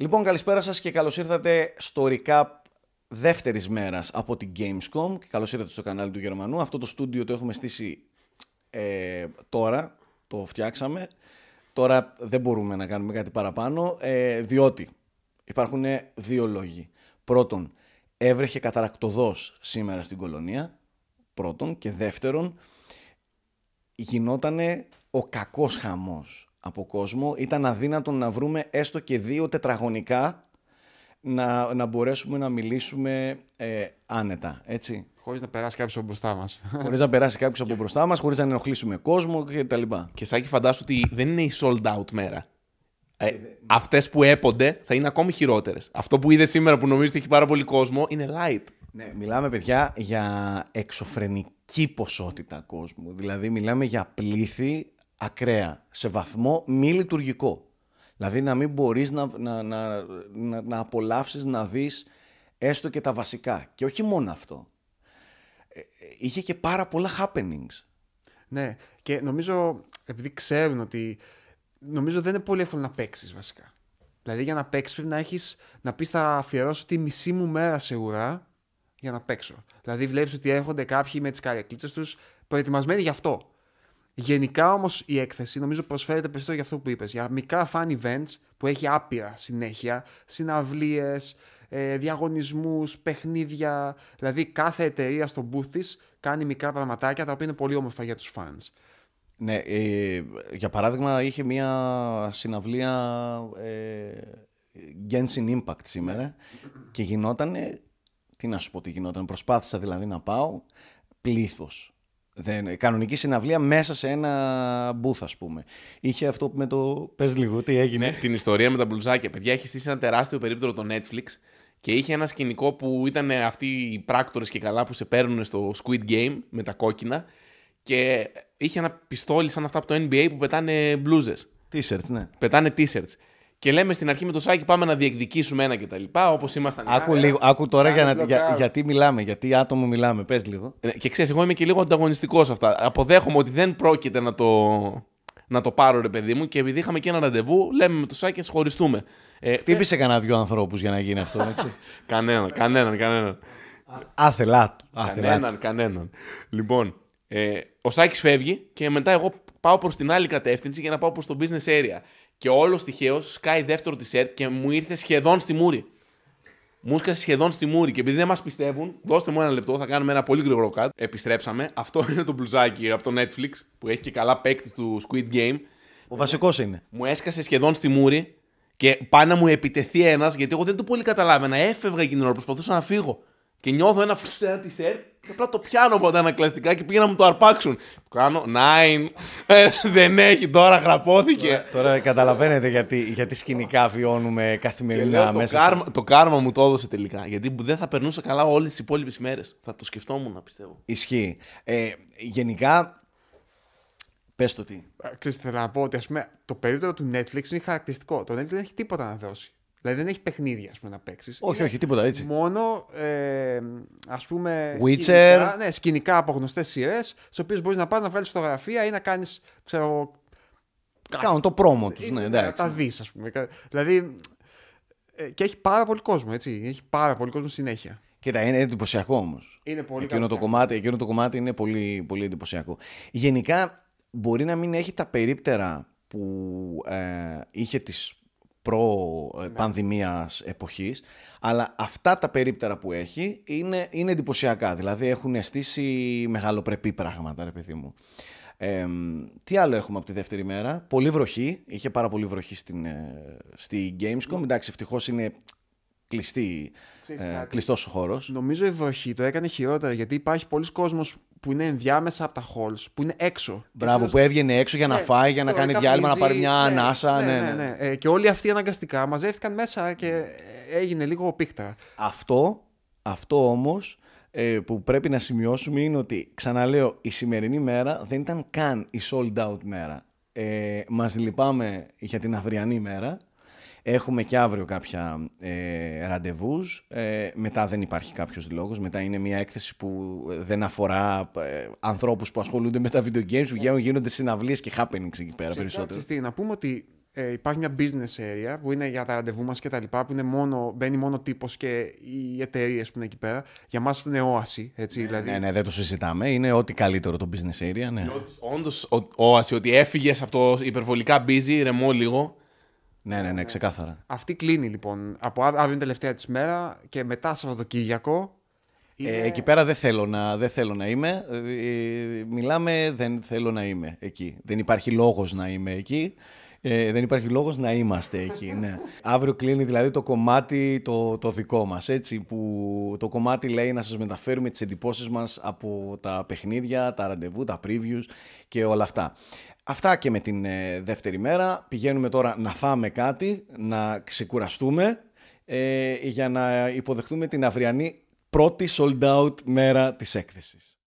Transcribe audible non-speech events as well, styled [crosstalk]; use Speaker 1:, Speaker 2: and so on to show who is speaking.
Speaker 1: Λοιπόν, καλησπέρα σας και καλώς ήρθατε στο recap δεύτερης μέρας από την Gamescom. Καλώς ήρθατε στο κανάλι του Γερμανού. Αυτό το στούντιο το έχουμε στήσει ε, τώρα, το φτιάξαμε. Τώρα δεν μπορούμε να κάνουμε κάτι παραπάνω, ε, διότι υπάρχουν δύο λόγοι. Πρώτον, έβρεχε καταρακτοδός σήμερα στην κολονία, πρώτον. Και δεύτερον, γινότανε ο κακός χαμός από κόσμο. Ήταν αδύνατο να βρούμε έστω και δύο τετραγωνικά να, να μπορέσουμε να μιλήσουμε ε, άνετα,
Speaker 2: έτσι. Χωρίς να περάσει κάποιος από μπροστά μας. Χωρίς να [laughs] περάσει κάποιος από μπροστά μας, χωρίς να ενοχλήσουμε κόσμο κτλ. Και, και Σάκη, φαντάσου ότι δεν είναι η sold out μέρα. Ε, ε Αυτές που έπονται θα είναι ακόμη χειρότερες. Αυτό που είδες σήμερα που νομίζω ότι έχει πάρα πολύ κόσμο είναι light. Ναι, μιλάμε
Speaker 1: παιδιά για εξωφρενική ποσότητα κόσμου. Δηλαδή, μιλάμε για πλήθη ακραία σε βαθμό μη λειτουργικό. Δηλαδή να μην μπορείς να, να, να, να, να απολαύσεις, να δεις έστω και τα βασικά. Και όχι μόνο αυτό.
Speaker 3: Ε, είχε και πάρα πολλά happenings. Ναι, και νομίζω, επειδή ξέρουν ότι. Νομίζω δεν είναι πολύ εύκολο να παίξεις βασικά. Δηλαδή για να παίξεις πρέπει να έχεις, να πεις θα αφιερώσω τη μισή μου μέρα σίγουρα για να παίξω. Δηλαδή βλέπεις ότι έρχονται κάποιοι με τις καριακλίτσες τους προετοιμασμένοι γι' αυτό. Γενικά όμως η έκθεση νομίζω προσφέρεται περισσότερο για αυτό που είπες. Για μικρά fan events που έχει άπειρα συνέχεια, συναυλίες, διαγωνισμούς, παιχνίδια. Δηλαδή κάθε εταιρεία στο booth της κάνει μικρά πραγματάκια τα οποία είναι πολύ όμορφα για τους fans.
Speaker 1: Ναι, ε, για παράδειγμα είχε μια συναυλία ε, Genshin Impact σήμερα και γινόταν, τι να σου πω τι γινόταν, προσπάθησα δηλαδή να πάω, πλήθος. Δεν, ε, κανονική συναυλία μέσα σε ένα booth, ας πούμε. Είχε αυτό που με το. Πες λίγο, τι έγινε. Ναι,
Speaker 2: την ιστορία με τα μπλουζάκια. Παιδιά, έχει στήσει ένα τεράστιο περίπτωρο το Netflix και είχε ένα σκηνικό που ήταν αυτοί οι πράκτορες και καλά που σε παίρνουν στο Squid Game με τα κόκκινα. Και είχε ένα πιστόλι σαν αυτά από το NBA που πετάνε μπλούζες. ναι. Πετάνε t-shirts και λέμε στην αρχή με το Σάκη πάμε να διεκδικήσουμε ένα κτλ. Όπως ήμασταν. Άκου, λίγο, άκου τώρα για να, για, γιατί μιλάμε, γιατί άτομο μιλάμε. Πες λίγο. Ε, και ξέρεις, εγώ είμαι και λίγο ανταγωνιστικός αυτά. Αποδέχομαι ότι δεν πρόκειται να το, να το πάρω ρε παιδί μου και επειδή είχαμε και ένα ραντεβού, λέμε με το Σάκη χωριστούμε. Ε, Τι ε, σε κανένα δυο ανθρώπους για να γίνει αυτό. Κανένα, [laughs] κανέναν, κανέναν. Άθελά του. Κανέναν, κανέναν. Λοιπόν, ε, ο Σάκης φεύγει και μετά εγώ πάω προς την άλλη κατεύθυνση για να πάω προς το business area. Και όλο τυχαίω σκάει δεύτερο τη σερτ και μου ήρθε σχεδόν στη μούρη. Μου έσκασε σχεδόν στη μούρη. Και επειδή δεν μας πιστεύουν, δώστε μου ένα λεπτό, θα κάνουμε ένα πολύ γρήγορο cut. Επιστρέψαμε. Αυτό [laughs] είναι το μπλουζάκι από το Netflix που έχει και καλά παίκτη του Squid Game. Ο βασικός είναι. Μου έσκασε σχεδόν στη μούρη και πάνω μου επιτεθεί ένας γιατί εγώ δεν το πολύ καταλάβαινα. Έφευγα εκείνη την ώρα, προσπαθούσα να φύγω. Και νιώθω ένα φουστέ τη σερ και απλά το πιάνω από τα ανακλαστικά και πήγαινα να μου το αρπάξουν. κάνω, nine. Ε, δεν έχει, τώρα γραπώθηκε. Τώρα καταλαβαίνετε γιατί, σκηνικά βιώνουμε καθημερινά μέσα. Το κάρμα, το κάρμα μου το έδωσε τελικά. Γιατί δεν θα περνούσα καλά όλες τις υπόλοιπες μέρες. Θα
Speaker 3: το σκεφτόμουν, πιστεύω. Ισχύει. Ε, γενικά, Πες το τι. Ξέρετε, θέλω να πω ότι ας πούμε, το περίπτωμα του Netflix είναι χαρακτηριστικό. Το Netflix δεν έχει τίποτα να δώσει. Δηλαδή δεν έχει παιχνίδια πούμε, να παίξεις. Όχι, όχι, τίποτα έτσι. Μόνο ε, ας πούμε. Witcher. Σκηνικά, ναι, σκηνικά από γνωστές σειρές, τι οποίες μπορείς να πας να βγάλεις φωτογραφία ή να κάνεις. Ξέρω, Κάνουν το πρόμο τους. Ναι, ε, Να τα δεις, ας πούμε. Δηλαδή. Ε, και έχει πάρα πολύ κόσμο, έτσι. Έχει πάρα πολύ κόσμο συνέχεια. Κοίτα, είναι εντυπωσιακό όμως. Είναι πολύ εκείνο το,
Speaker 1: κομμάτι, εκείνο το κομμάτι είναι πολύ, πολύ εντυπωσιακό. Γενικά, μπορεί να μην έχει τα περίπτερα που ε, είχε τις προ-πανδημίας ε, ναι. εποχής, αλλά αυτά τα περίπτερα που έχει είναι, είναι εντυπωσιακά, δηλαδή έχουν αισθήσει μεγαλοπρεπή πράγματα, ρε παιδί μου. τι άλλο έχουμε από τη δεύτερη μέρα, πολύ βροχή, είχε πάρα πολύ βροχή στην, ε, στη Gamescom, ναι. εντάξει
Speaker 3: ευτυχώς είναι κλειστή, ε, κλειστός ο χώρος. Νομίζω η βροχή το έκανε χειρότερα, γιατί υπάρχει πολλοί κόσμος που είναι ενδιάμεσα από τα halls, που είναι έξω. Μπράβο, που
Speaker 1: έβγαινε έξω για να ναι. φάει, για να ναι, κάνει διάλειμμα, να πάρει μια ναι, ανάσα. Ναι, ναι, ναι.
Speaker 3: Ε, και όλοι αυτοί αναγκαστικά μαζεύτηκαν μέσα και έγινε λίγο πίχτα.
Speaker 1: Αυτό, αυτό όμως ε, που πρέπει να σημειώσουμε είναι ότι, ξαναλέω, η σημερινή μέρα δεν ήταν καν η sold out μέρα. Ε, Μας λυπάμαι για την αυριανή μέρα. Έχουμε και αύριο κάποια ε, ραντεβούς. Ε, μετά δεν υπάρχει κάποιος λόγος. Μετά είναι μια έκθεση που ε, δεν αφορά ε, ανθρώπους που ασχολούνται με τα video games, που γίνονται συναυλίες και happenings εκεί πέρα περισσότερο.
Speaker 3: Να πούμε ότι ε, υπάρχει μια business area που είναι για τα ραντεβού μας και τα λοιπά, που είναι μόνο, μπαίνει μόνο τύπος και οι εταιρείες που είναι εκεί πέρα. Για μας είναι όαση. Έτσι, ναι, δηλαδή. ναι, ναι,
Speaker 1: δεν το συζητάμε. Είναι ό,τι καλύτερο το business area. Ναι.
Speaker 2: ό, όαση, ότι έφυγες από το υπερβολικά busy, ρεμό λίγο ναι, ναι, ναι, ξεκάθαρα.
Speaker 3: Αυτή κλείνει λοιπόν. Από αύριο την τελευταία της μέρα και μετά Σαββατοκύριακο. Είναι... Ε, εκεί πέρα
Speaker 1: δεν θέλω να, δεν θέλω να είμαι. Ε, ε, μιλάμε, δεν θέλω να είμαι εκεί. Δεν υπάρχει λόγος να είμαι εκεί. Ε, δεν υπάρχει λόγος να είμαστε εκεί. Ναι. Αύριο κλείνει δηλαδή το κομμάτι το, το δικό μας, έτσι, που το κομμάτι λέει να σας μεταφέρουμε τις εντυπώσεις μας από τα παιχνίδια, τα ραντεβού, τα previews και όλα αυτά. Αυτά και με την ε, δεύτερη μέρα. Πηγαίνουμε τώρα να φάμε κάτι, να ξεκουραστούμε ε, για να υποδεχτούμε την αυριανή πρώτη sold out μέρα της έκθεσης.